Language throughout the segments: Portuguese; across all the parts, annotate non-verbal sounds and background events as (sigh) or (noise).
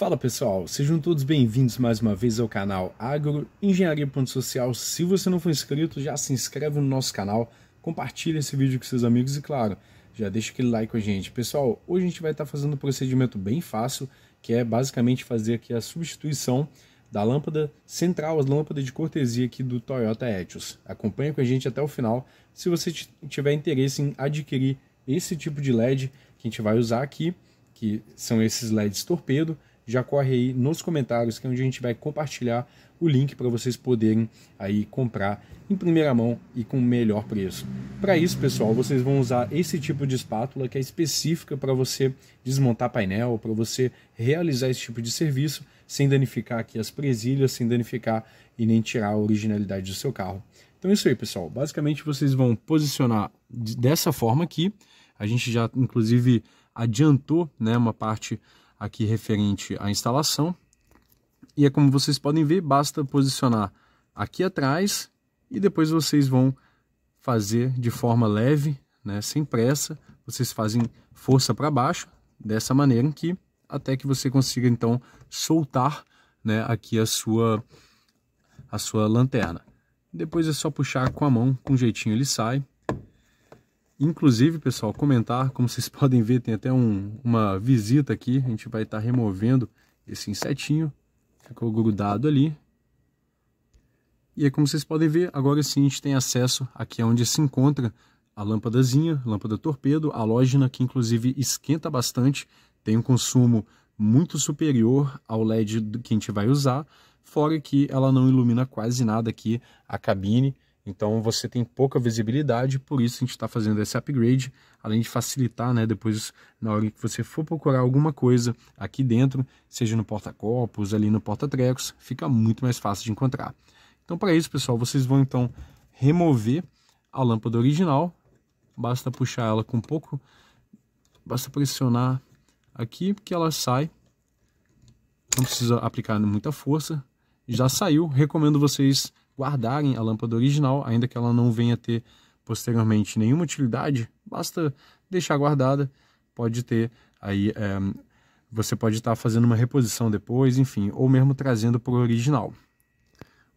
Fala pessoal, sejam todos bem-vindos mais uma vez ao canal Agro Engenharia Ponto Social. Se você não for inscrito, já se inscreve no nosso canal, compartilha esse vídeo com seus amigos e claro, já deixa aquele like com a gente. Pessoal, hoje a gente vai estar fazendo um procedimento bem fácil, que é basicamente fazer aqui a substituição da lâmpada central, as lâmpadas de cortesia aqui do Toyota Etios. Acompanhe com a gente até o final. Se você tiver interesse em adquirir esse tipo de LED que a gente vai usar aqui, que são esses LEDs torpedo, já corre aí nos comentários, que é onde a gente vai compartilhar o link para vocês poderem aí comprar em primeira mão e com melhor preço. Para isso, pessoal, vocês vão usar esse tipo de espátula que é específica para você desmontar painel, para você realizar esse tipo de serviço sem danificar aqui as presilhas, sem danificar e nem tirar a originalidade do seu carro. Então é isso aí, pessoal. Basicamente, vocês vão posicionar dessa forma aqui. A gente já, inclusive, adiantou né, uma parte aqui referente à instalação. E é como vocês podem ver, basta posicionar aqui atrás e depois vocês vão fazer de forma leve, né, sem pressa. Vocês fazem força para baixo, dessa maneira aqui até que você consiga então soltar né, aqui a sua, a sua lanterna. Depois é só puxar com a mão, com jeitinho ele sai Inclusive, pessoal, comentar, como vocês (laughs) podem ver, tem até um, uma visita aqui. A gente vai estar tá removendo esse insetinho. Ficou grudado ali. E aí, como vocês podem ver, agora sim a gente tem acesso aqui é onde se encontra a lâmpadazinha, lâmpada torpedo, halógena, que inclusive esquenta bastante, tem um consumo muito superior ao LED que a gente vai usar, fora que ela não ilumina quase nada aqui a cabine, então você tem pouca visibilidade, por isso a gente está fazendo esse upgrade, além de facilitar, né? Depois, na hora que você for procurar alguma coisa aqui dentro, seja no porta-copos, ali no porta-trecos, fica muito mais fácil de encontrar. Então, para isso, pessoal, vocês vão então remover a lâmpada original, basta puxar ela com um pouco, basta pressionar aqui que ela sai, não precisa aplicar muita força, já saiu, recomendo vocês guardarem a lâmpada original, ainda que ela não venha ter posteriormente nenhuma utilidade, basta deixar guardada, pode ter aí é, você pode estar tá fazendo uma reposição depois, enfim, ou mesmo trazendo para o original.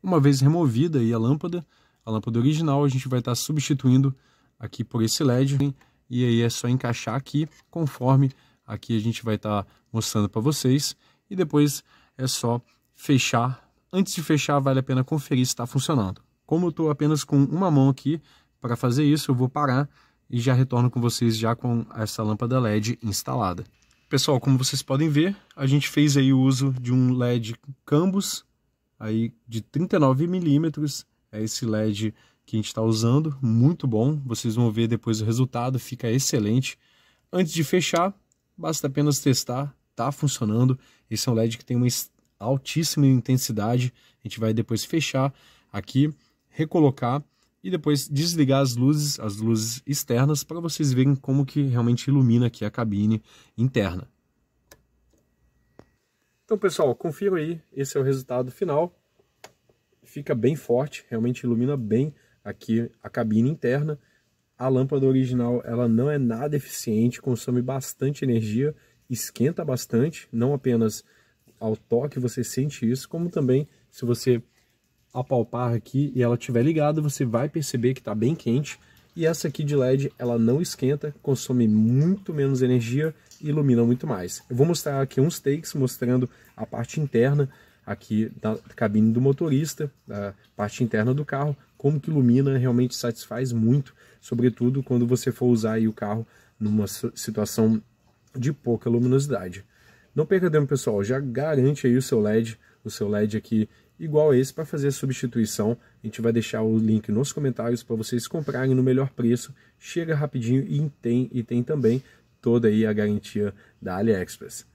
Uma vez removida aí a lâmpada, a lâmpada original, a gente vai estar tá substituindo aqui por esse LED e aí é só encaixar aqui conforme aqui a gente vai estar tá mostrando para vocês e depois é só fechar Antes de fechar, vale a pena conferir se está funcionando. Como eu estou apenas com uma mão aqui, para fazer isso eu vou parar e já retorno com vocês já com essa lâmpada LED instalada. Pessoal, como vocês podem ver, a gente fez aí o uso de um LED Cambus aí de 39 milímetros, é esse LED que a gente está usando, muito bom, vocês vão ver depois o resultado, fica excelente. Antes de fechar, basta apenas testar, está funcionando, esse é um LED que tem uma altíssima intensidade. A gente vai depois fechar aqui, recolocar e depois desligar as luzes, as luzes externas, para vocês verem como que realmente ilumina aqui a cabine interna. Então pessoal, confiram aí, esse é o resultado final. Fica bem forte, realmente ilumina bem aqui a cabine interna. A lâmpada original ela não é nada eficiente, consome bastante energia, esquenta bastante, não apenas ao toque você sente isso, como também se você apalpar aqui e ela estiver ligada, você vai perceber que está bem quente. E essa aqui de LED, ela não esquenta, consome muito menos energia e ilumina muito mais. Eu vou mostrar aqui uns takes mostrando a parte interna aqui da cabine do motorista, da parte interna do carro, como que ilumina realmente satisfaz muito, sobretudo quando você for usar o carro numa situação de pouca luminosidade. Não perca tempo, pessoal, já garante aí o seu LED, o seu LED aqui igual a esse para fazer a substituição. A gente vai deixar o link nos comentários para vocês comprarem no melhor preço. Chega rapidinho e tem, e tem também toda aí a garantia da AliExpress.